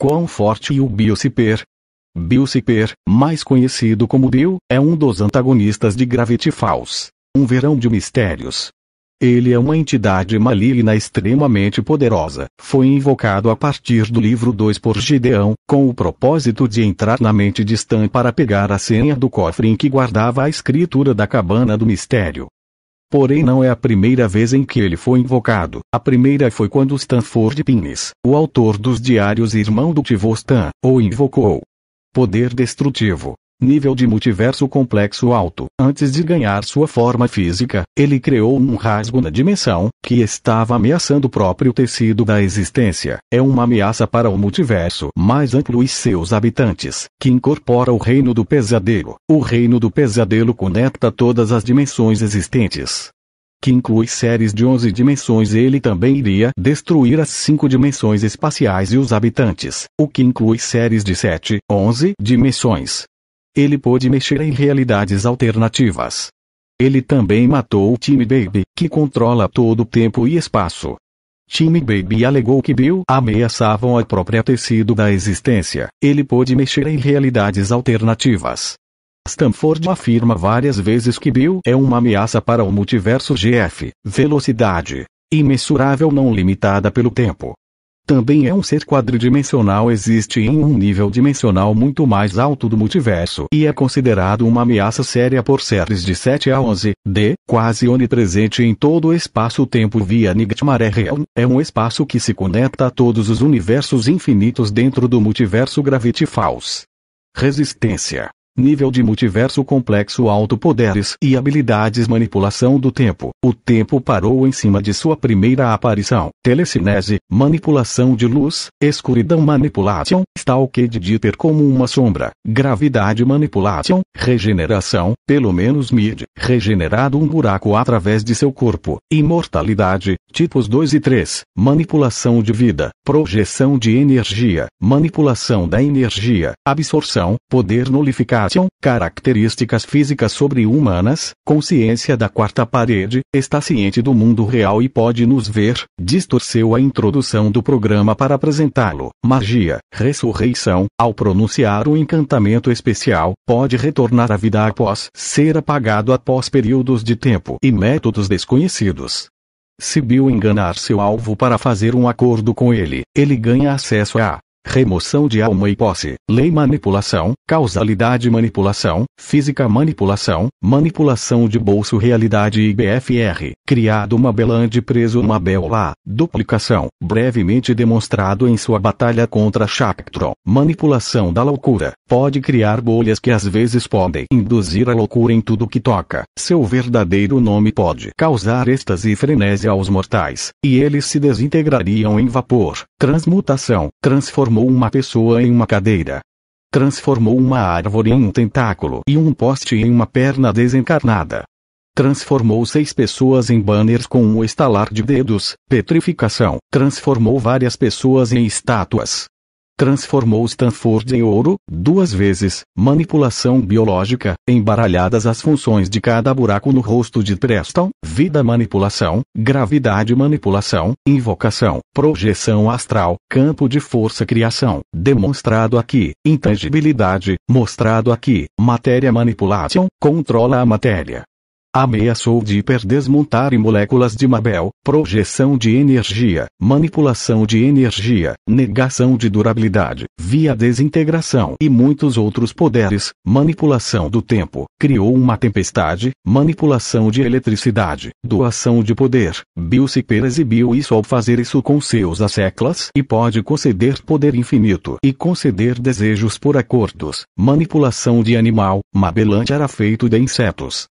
Quão forte e o Biosiper? Biosiper, mais conhecido como Bill, é um dos antagonistas de Gravity Falls, um verão de mistérios. Ele é uma entidade maligna extremamente poderosa. Foi invocado a partir do livro 2 por Gideão, com o propósito de entrar na mente de Stan para pegar a senha do cofre em que guardava a escritura da cabana do mistério. Porém não é a primeira vez em que ele foi invocado. A primeira foi quando Stanford Pines, o autor dos diários e irmão do Tivostan, o invocou. Poder destrutivo nível de multiverso complexo alto. Antes de ganhar sua forma física, ele criou um rasgo na dimensão, que estava ameaçando o próprio tecido da existência. É uma ameaça para o multiverso mais amplo e seus habitantes, que incorpora o reino do pesadelo. O reino do pesadelo conecta todas as dimensões existentes que inclui séries de 11 dimensões, ele também iria destruir as cinco dimensões espaciais e os habitantes, o que inclui séries de 7, 11 dimensões, ele pôde mexer em realidades alternativas. Ele também matou o Time Baby, que controla todo o tempo e espaço. Time Baby alegou que Bill ameaçavam a própria tecido da existência. Ele pôde mexer em realidades alternativas. Stanford afirma várias vezes que Bill é uma ameaça para o multiverso GF, velocidade imensurável não limitada pelo tempo também é um ser quadridimensional existe em um nível dimensional muito mais alto do multiverso e é considerado uma ameaça séria por seres de 7 a 11, d, quase onipresente em todo o espaço-tempo via Nightmare Realm, é um espaço que se conecta a todos os universos infinitos dentro do multiverso Gravity Falls. Resistência nível de multiverso complexo alto poderes e habilidades manipulação do tempo. O tempo parou em cima de sua primeira aparição. Telecinese, manipulação de luz, escuridão manipulation, stalked deeper como uma sombra, gravidade manipulation, regeneração, pelo menos mid, regenerado um buraco através de seu corpo, imortalidade, tipos 2 e 3, manipulação de vida, projeção de energia, manipulação da energia, absorção, poder nulificado características físicas sobre-humanas, consciência da quarta parede, está ciente do mundo real e pode nos ver, distorceu a introdução do programa para apresentá-lo. Magia, ressurreição, ao pronunciar o encantamento especial, pode retornar à vida após ser apagado após períodos de tempo e métodos desconhecidos. Se Bill enganar seu alvo para fazer um acordo com ele, ele ganha acesso a remoção de alma e posse, lei manipulação, causalidade manipulação, física manipulação, manipulação de bolso realidade e BFR criado uma Mabeland preso uma Bela duplicação, brevemente demonstrado em sua batalha contra Shaktron, manipulação da loucura, pode criar bolhas que às vezes podem induzir a loucura em tudo que toca, seu verdadeiro nome pode causar êxtase e frenésia aos mortais, e eles se desintegrariam em vapor, Transmutação transformou uma pessoa em uma cadeira. Transformou uma árvore em um tentáculo e um poste em uma perna desencarnada. Transformou seis pessoas em banners com um estalar de dedos. Petrificação transformou várias pessoas em estátuas transformou Stanford em ouro, duas vezes, manipulação biológica, embaralhadas as funções de cada buraco no rosto de Preston, vida manipulação, gravidade manipulação, invocação, projeção astral, campo de força criação, demonstrado aqui, intangibilidade, mostrado aqui, matéria manipulação. controla a matéria, Ameaçou de hiperdesmontar e moléculas de Mabel, projeção de energia, manipulação de energia, negação de durabilidade, via desintegração e muitos outros poderes, manipulação do tempo, criou uma tempestade, manipulação de eletricidade, doação de poder. Bilciper exibiu isso ao fazer isso com seus asseclas e pode conceder poder infinito e conceder desejos por acordos, manipulação de animal, Mabelante era feito de insetos,